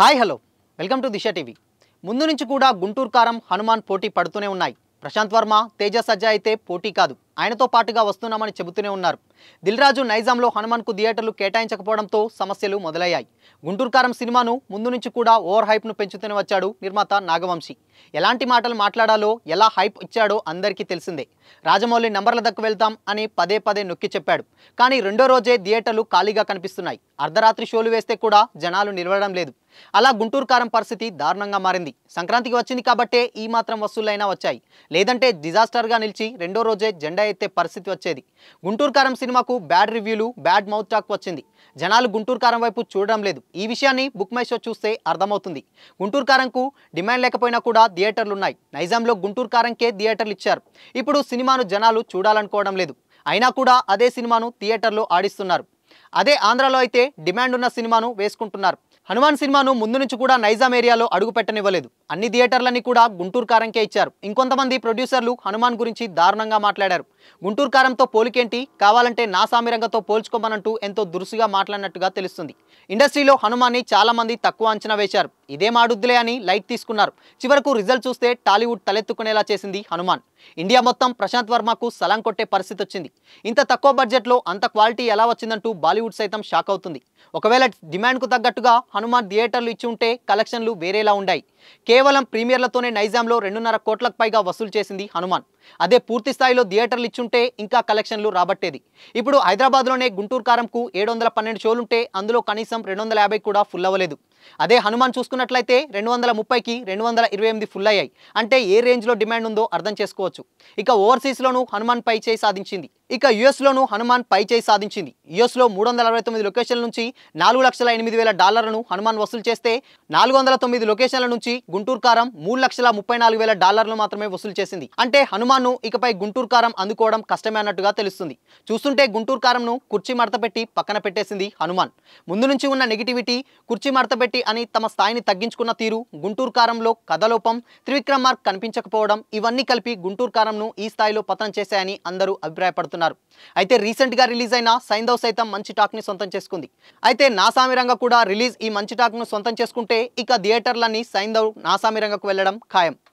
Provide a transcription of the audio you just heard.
hi hello welcome to Disha TV ముందు నుంచి కూడా గుంటూరు కారం హనుమాన్ పోటీ పడుతూనే ఉన్నాయి ప్రశాంత్ వర్మ తేజ సజ్జా అయితే పోటీ కాదు ఆయనతో పాటుగా వస్తున్నామని చెబుతూనే ఉన్నారు దిల్రాజు నైజాంలో హనుమాన్కు థియేటర్లు కేటాయించకపోవడంతో సమస్యలు మొదలయ్యాయి గుంటూరుకారం సినిమాను ముందు నుంచి కూడా ఓవర్ హైప్ను పెంచుతూనే వచ్చాడు నిర్మాత నాగవంశి ఎలాంటి మాటలు మాట్లాడాలో ఎలా హైప్ ఇచ్చాడో అందరికీ తెలిసిందే రాజమౌళి నంబర్ల దక్కు వెళ్తాం అని పదే పదే నొక్కి చెప్పాడు కానీ రెండో రోజే థియేటర్లు ఖాళీగా కనిపిస్తున్నాయి అర్ధరాత్రి షోలు వేస్తే కూడా జనాలు నిలవడం లేదు అలా గుంటూరు కారం పరిస్థితి దారుణంగా మారింది సంక్రాంతికి వచ్చింది కాబట్టే ఈ మాత్రం వసూలైనా వచ్చాయి లేదంటే డిజాస్టర్గా నిలిచి రెండో రోజే జెండా ఎత్తే పరిస్థితి వచ్చేది గుంటూరు కారం సినిమాకు బ్యాడ్ రివ్యూలు బ్యాడ్ మౌత్ టాక్ వచ్చింది జనాలు గుంటూరు కారం వైపు చూడడం లేదు ఈ విషయాన్ని బుక్ మై షో చూస్తే అర్థమవుతుంది గుంటూరు కారంకు డిమాండ్ లేకపోయినా కూడా థియేటర్లు ఉన్నాయి నైజాంలో గుంటూరు కారంకే థియేటర్లు ఇచ్చారు ఇప్పుడు సినిమాను జనాలు చూడాలనుకోవడం లేదు అయినా కూడా అదే సినిమాను థియేటర్లో ఆడిస్తున్నారు అదే ఆంధ్రాలో అయితే డిమాండ్ ఉన్న సినిమాను వేసుకుంటున్నారు హనుమాన్ సినిమాను ముందు నుంచి కూడా నైజాం ఏరియాలో అడుగుపెట్టనివ్వలేదు అన్ని థియేటర్లని కూడా గుంటూరు కారంకే ఇచ్చారు ఇంకొంతమంది ప్రొడ్యూసర్లు హనుమాన్ గురించి దారుణంగా మాట్లాడారు గుంటూరు కారంతో పోలికేంటి కావాలంటే నా రంగతో పోల్చుకోమనంటూ ఎంతో దురుసుగా మాట్లాడినట్టుగా తెలుస్తుంది ఇండస్ట్రీలో హనుమాన్ని చాలామంది తక్కువ అంచనా వేశారు ఇదే మాడుద్దులే అని లైట్ తీసుకున్నారు చివరకు రిజల్ట్ చూస్తే టాలీవుడ్ తలెత్తుకునేలా చేసింది హనుమాన్ ఇండియా మొత్తం ప్రశాంత్ వర్మకు సలం కొట్టే పరిస్థితి వచ్చింది ఇంత తక్కువ బడ్జెట్లో అంత క్వాలిటీ ఎలా వచ్చిందంటూ బాలీవుడ్ సైతం షాక్ అవుతుంది ఒకవేళ డిమాండ్కు తగ్గట్టుగా హనుమాన్ థియేటర్లు ఇచ్చి ఉంటే కలెక్షన్లు వేరేలా ఉండాయి కేవలం ప్రీమియర్లతోనే నైజాంలో రెండున్నర కోట్లకు పైగా వసూలు చేసింది హనుమాన్ అదే పూర్తి స్థాయిలో థియేటర్లు ఇచ్చుంటే ఇంకా కలెక్షన్లు రాబట్టేది ఇప్పుడు హైదరాబాద్లోనే గుంటూరు కారంకు ఏడు వందల పన్నెండు షోలుంటే అందులో కనీసం రెండు వందల యాభై కూడా ఫుల్ అవ్వలేదు అదే హనుమాన్ చూసుకున్నట్లయితే రెండు వందల ముప్పైకి రెండు వందల ఇరవై ఎనిమిది ఫుల్ అయ్యాయి అంటే ఏ రేంజ్లో డిమాండ్ ఉందో అర్థం చేసుకోవచ్చు ఇక ఓవర్సీస్లోనూ హనుమాన్ పై చేయి సాధించింది ఇక యుఎస్లోనూ హనుమాన్ పైచేయి సాధించింది యుఎస్లో మూడు వందల అరవై తొమ్మిది లొకేషన్ల నుంచి నాలుగు లక్షల ఎనిమిది వేల డాలర్లను హనుమాన్ వసూలు చేస్తే నాలుగు వందల తొమ్మిది లొకేషన్ల నుంచి గుంటూరు కారం మూడు లక్షల ముప్పై నాలుగు వేల డాలర్లు మాత్రమే వసూలు చేసింది అంటే హనుమాన్ను ఇకపై గుంటూరు కారం అందుకోవడం కష్టమే అన్నట్టుగా తెలుస్తుంది చూస్తుంటే గుంటూరు కారంను కుర్చీ మడతపెట్టి పక్కన పెట్టేసింది హనుమాన్ ముందు నుంచి ఉన్న నెగిటివిటీ కుర్చీ మడతపెట్టి అని తమ స్థాయిని తగ్గించుకున్న తీరు గుంటూరు కారంలో కథలోపం త్రివిక్రమ్ మార్క్ కనిపించకపోవడం ఇవన్నీ కలిపి గుంటూరు కారంను ఈ స్థాయిలో పతనం చేశాయని అందరూ అభిప్రాయపడుతున్నారు చేస్తున్నారు అయితే గా రిలీజ్ అయిన సైంధవ్ సైతం మంచి టాక్ ని సొంతం చేసుకుంది అయితే నాసామి రంగ కూడా రిలీజ్ ఈ మంచి టాక్ ను సొంతం చేసుకుంటే ఇక థియేటర్లన్నీ సైంధవ్ రంగకు వెళ్లడం ఖాయం